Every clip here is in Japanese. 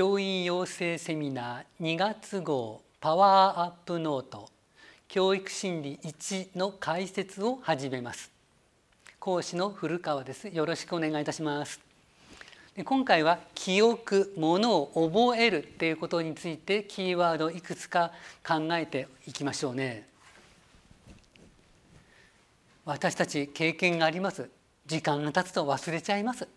教員養成セミナー2月号パワーアップノート教育心理1の解説を始めます講師の古川ですよろしくお願いいたしますで今回は記憶ものを覚えるっていうことについてキーワードいくつか考えていきましょうね私たち経験があります時間が経つと忘れちゃいます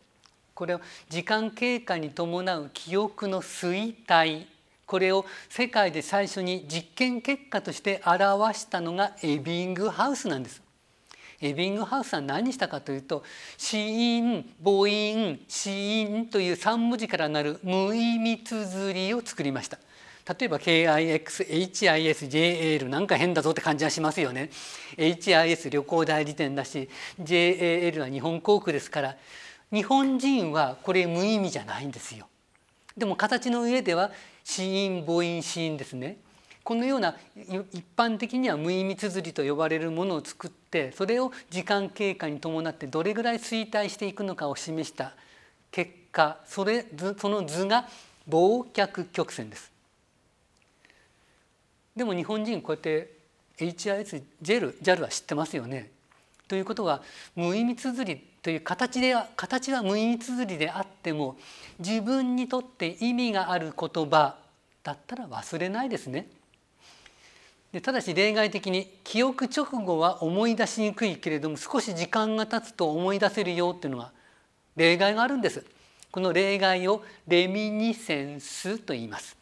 これを時間経過に伴う記憶の衰退これを世界で最初に実験結果として表したのがエビングハウスなんです。エビングハウスは何したかというと死因母因死因という3文字からなる無意味綴りを作りました。例えば k i x h i s j l なんか変だぞって感じはしますよね HIS 旅行代理店だし JAL は日本航空ですから日本人はこれ無意味じゃないんですよ。でも形の上では死因母音死因ですね。このような一般的には無意味綴りと呼ばれるものを作ってそれを時間経過に伴ってどれぐらい衰退していくのかを示した結果それその図が忘却曲線です。でも日本人こうやって HIS ジェル JAL は知ってますよね。ということは無意味綴りという形では形は無意味綴りであっても自分にとって意味がある言葉だったら忘れないですね。でただし例外的に記憶直後は思い出しにくいけれども少し時間が経つと思い出せるよっていうのは例外があるんです。この例外をレミニセンスと言います。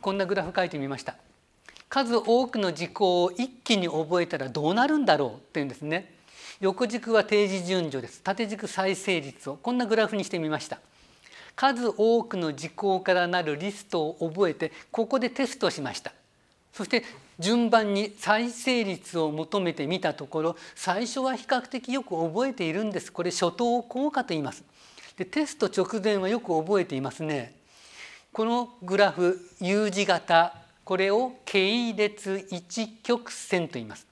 こんなグラフ書いてみました。数多くの事項を一気に覚えたらどうなるんだろうっていうんですね横軸は定時順序です縦軸再生率をこんなグラフにしてみました数多くの事項からなるリストを覚えてここでテストしましたそして順番に再生率を求めてみたところ最初は比較的よく覚えているんですこれ初等効果と言いますでテスト直前はよく覚えていますねこのグラフ U 字型これを系列一曲線と言います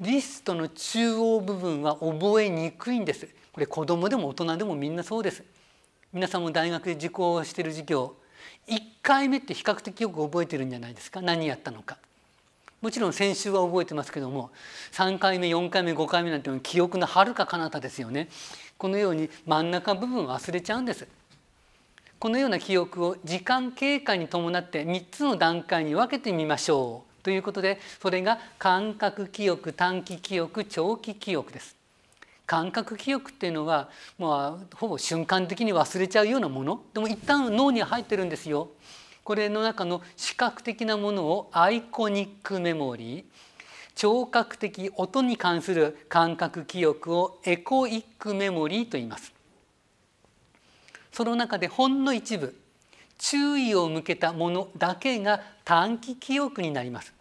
リストの中央部分は覚えにくいんですこれ子供でも大人でもみんなそうです皆さんも大学で受講してる授業1回目って比較的よく覚えてるんじゃないですか何やったのかもちろん先週は覚えてますけども3回目4回目5回目なんていうのは記憶のはるか彼方ですよねこのように真ん中部分忘れちゃうんですこのような記憶を時間経過に伴って3つの段階に分けてみましょうということでそれが感覚記憶短期記憶長期記憶です。感覚記憶っていうのは、まあ、ほぼ瞬間的に忘れちゃうようなものでも一旦脳には入ってるんですよ。これの中の視覚的なものをアイコニックメモリー聴覚的音に関する感覚記憶をエコイックメモリーと言います。その中でほんの一部注意を向けたものだけが短期記憶になります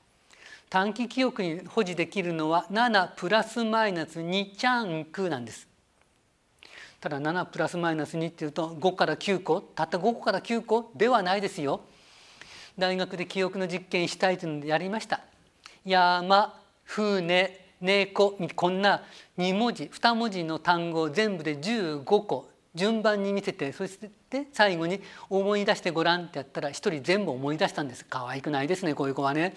短期記憶に保持できるのは7プラスマイナス2チャンクなんですただ7プラスマイナス2っていうと5から9個たった5個から9個ではないですよ大学で記憶の実験したいというのでやりました山船猫こんな2文字2文字の単語を全部で15個順番に見せてそして最後に「思い出してごらん」ってやったら一人全部思い出したんです可愛くないですねこういう子はね。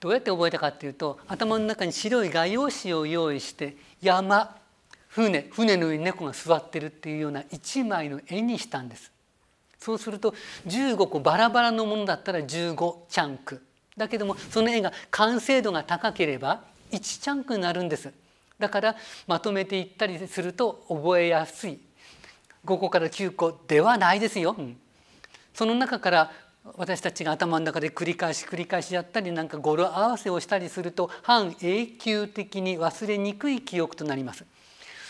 どうやって覚えたかっていうと頭の中に白い画用紙を用意して山船船の上に猫が座ってるっていうような一枚の絵にしたんです。そうすると15個バラバラのものだったら15チャンクだけどもその絵が完成度が高ければ1チャンクになるんです。だからまとめていったりすると覚えやすい5個から9個ではないですよ。うん、その中から私たちが頭の中で繰り返し繰り返しやったりなんか語呂合わせをしたりすると半永久的に忘れにくい記憶となります。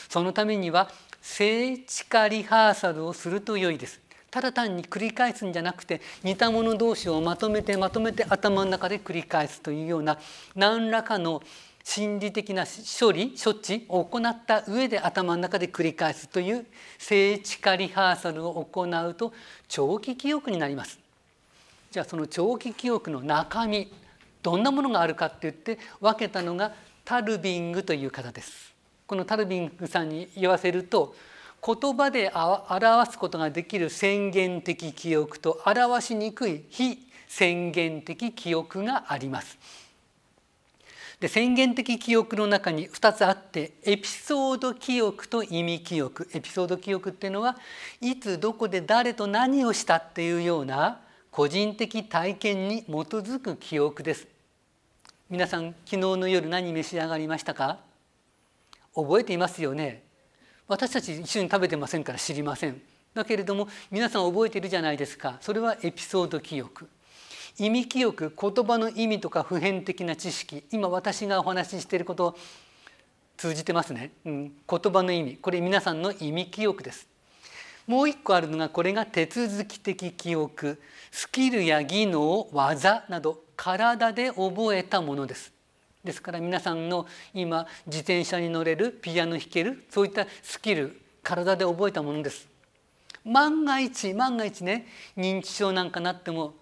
そのためには聖地化リハーサルをすると良いです。ただ単に繰り返すんじゃなくて似た者同士をまとめてまとめて頭の中で繰り返すというような何らかの心理的な処理処置を行った上で頭の中で繰り返すという聖地化リハーサルを行うと長期記憶になります。じゃあその長期記憶の中身どんなものがあるかって言って分けたのがタルビングという方です。このタルビングさんに言わせると言葉で表すことができる宣言的記憶と表しにくい非宣言的記憶があります。で宣言的記憶の中に2つあってエピソード記憶と意味記憶エピソード記憶っていうのはいつどこで誰と何をしたっていうような個人的体験に基づく記憶です皆さん昨日の夜何召し上がりましたか覚えていますよね私たち一緒に食べてませんから知りませんだけれども皆さん覚えてるじゃないですかそれはエピソード記憶意味記憶言葉の意味とか普遍的な知識今私がお話ししていること通じてますね、うん、言葉の意味これ皆さんの意味記憶ですもう一個あるのがこれが手続き的記憶スキルや技能技など体で覚えたものですですから皆さんの今自転車に乗れるピアノ弾けるそういったスキル体で覚えたものです万が一万が一ね認知症なんかなっても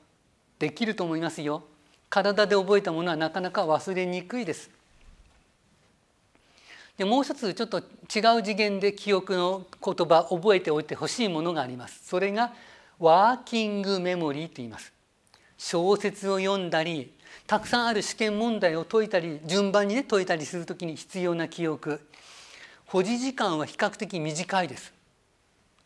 できると思いますよ体で覚えたものはなかなか忘れにくいですでもう一つちょっと違う次元で記憶の言葉覚えておいてほしいものがありますそれがワーキングメモリーと言います小説を読んだりたくさんある試験問題を解いたり順番にね解いたりする時に必要な記憶保持時間は比較的短いです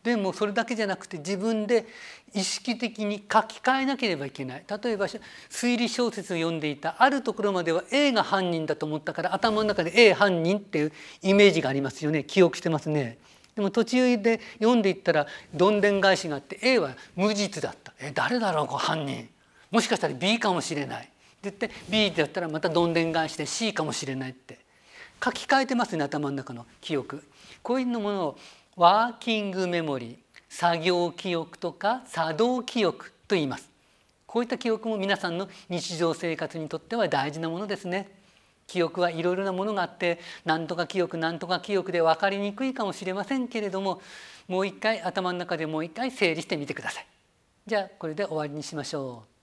でもそれだけじゃなくて自分で意識的に書き換えなければいけない例えば推理小説を読んでいたあるところまでは A が犯人だと思ったから頭の中で A 犯人っていうイメージがありますよね記憶してますね。でも途中で読んでいったらどんでん返しがあって A は無実だったえ誰だろう犯人もしかしたら B かもしれないって言って B だったらまたどんでん返しで C かもしれないって書き換えてますね頭の中の記憶。こういうものをワーキングメモリー作業記憶とか作動記憶と言いますこういった記憶も皆さんの日常生活にとっては大事なものですね記憶はいろいろなものがあって何とか記憶何とか記憶で分かりにくいかもしれませんけれどももう一回頭の中でもう一回整理してみてくださいじゃあこれで終わりにしましょう